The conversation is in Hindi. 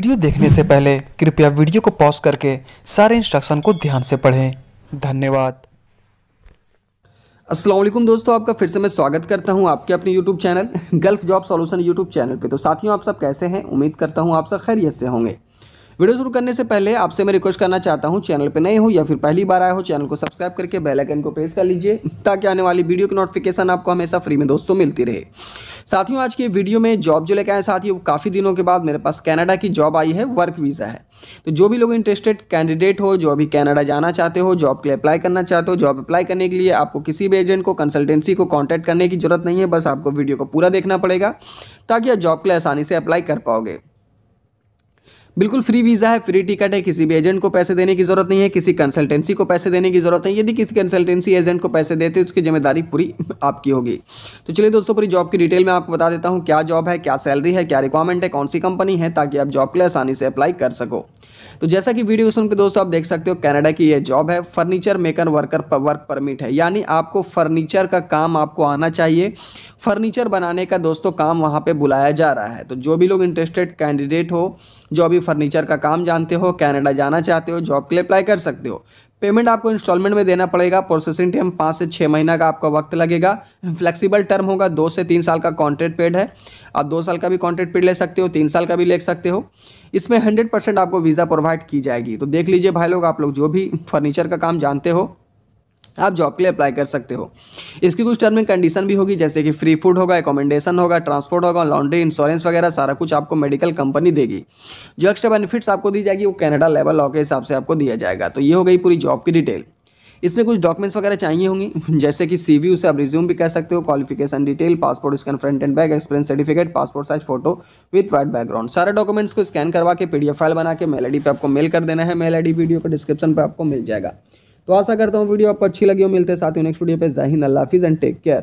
वीडियो देखने से पहले कृपया वीडियो को पॉज करके सारे इंस्ट्रक्शन को ध्यान से पढ़ें धन्यवाद असलम दोस्तों आपका फिर से मैं स्वागत करता हूं आपके अपने YouTube channel Gulf job solution YouTube channel पे तो साथियों आप सब कैसे हैं उम्मीद करता हूं आप सब खैरियत से होंगे वीडियो शुरू करने से पहले आपसे मैं रिक्वेस्ट करना चाहता हूं चैनल पे नए हो या फिर पहली बार आए हो चैनल को सब्सक्राइब करके बेल आइकन को प्रेस कर लीजिए ताकि आने वाली वीडियो की नोटिफिकेशन आपको हमेशा फ्री में दोस्तों मिलती रहे साथियों आज की वीडियो में जॉब जो लेकर आए साथियों काफ़ी दिनों के बाद मेरे पास कैनेडा की जॉब आई है वर्क वीज़ा है तो जो भी लोग इंटरेस्टेड कैंडिडेट हो जो अभी कैनेडा जाना चाहते हो जॉब के लिए अप्लाई करना चाहते हो जॉब अप्लाई करने के लिए आपको किसी भी एजेंट को कंसल्टेंसी को कॉन्टैक्ट करने की जरूरत नहीं है बस आपको वीडियो को पूरा देखना पड़ेगा ताकि आप जॉब के लिए आसानी से अप्लाई कर पाओगे बिल्कुल फ्री वीज़ा है फ्री टिकट है किसी भी एजेंट को पैसे देने की ज़रूरत नहीं है किसी कंसल्टेंसी को पैसे देने की ज़रूरत है यदि किसी कंसल्टेंसी एजेंट को पैसे देते हैं उसकी जिम्मेदारी पूरी आपकी होगी तो चलिए दोस्तों पूरी जॉब की डिटेल में आपको बता देता हूँ क्या जॉब है क्या सैलरी है क्या रिक्वायरमेंट है कौन सी कंपनी है ताकि आप जॉब के लिए आसानी से अप्लाई कर सको तो जैसा कि वीडियो सुनकर दोस्तों आप देख सकते हो कैनेडा की यह जॉब है furniture maker worker work permit है यानी आपको फर्नीचर का काम आपको आना चाहिए फर्नीचर बनाने का दोस्तों काम वहाँ पर बुलाया जा रहा है तो जो भी लोग इंटरेस्टेड कैंडिडेट हो जो अभी भी फर्नीचर का काम जानते हो कनाडा जाना चाहते हो जॉब के लिए अप्लाई कर सकते हो पेमेंट आपको इंस्टॉलमेंट में देना पड़ेगा प्रोसेसिंग टाइम पाँच से छः महीना का आपका वक्त लगेगा फ्लेक्सिबल टर्म होगा दो से तीन साल का कॉन्ट्रैक्ट पेड है आप दो साल का भी कॉन्ट्रैक्ट पेड ले सकते हो तीन साल का भी ले सकते हो इसमें हंड्रेड परसेंट आपको वीज़ा प्रोवाइड की जाएगी तो देख लीजिए भाई लोग आप लोग जो भी फर्नीचर का काम जानते हो आप जॉब के लिए अप्लाई कर सकते हो इसकी कुछ टर्म एंड कंडीशन भी होगी जैसे कि फ्री फूड होगा एकोमेंडेशन होगा ट्रांसपोर्ट होगा लॉन्ड्री इंश्योरेंस वगैरह सारा कुछ आपको मेडिकल कंपनी देगी जो एक्स्ट्रा बेनिफिट्स आपको दी जाएगी वो कैनेडा लेवल लॉ के हिसाब से आपको दिया जाएगा तो ये हो गई पूरी जॉब की डिटेल इसमें कुछ डॉक्यूमेंट्स वगैरह चाहिए होंगे जैसे कि सी वी उसे आप रिज्यूम भी कह सकते हो qualification detail passport scan front and back experience certificate passport size photo with white background सारे डॉक्यूमेंट्स को स्कैन करवा के पीडीएफ फाइल बना के मेल आई पे आपको मेल कर देना है मेल आई डी वीडियो को डिस्क्रिप्शन पर आपको मिल जाएगा तो आशा करता हूँ वीडियो आपको अच्छी लगी हो मिलते साथ ही नेक्स्ट वीडियो पे जाहिन अल्लाह हाफिज़ एंड टेक केयर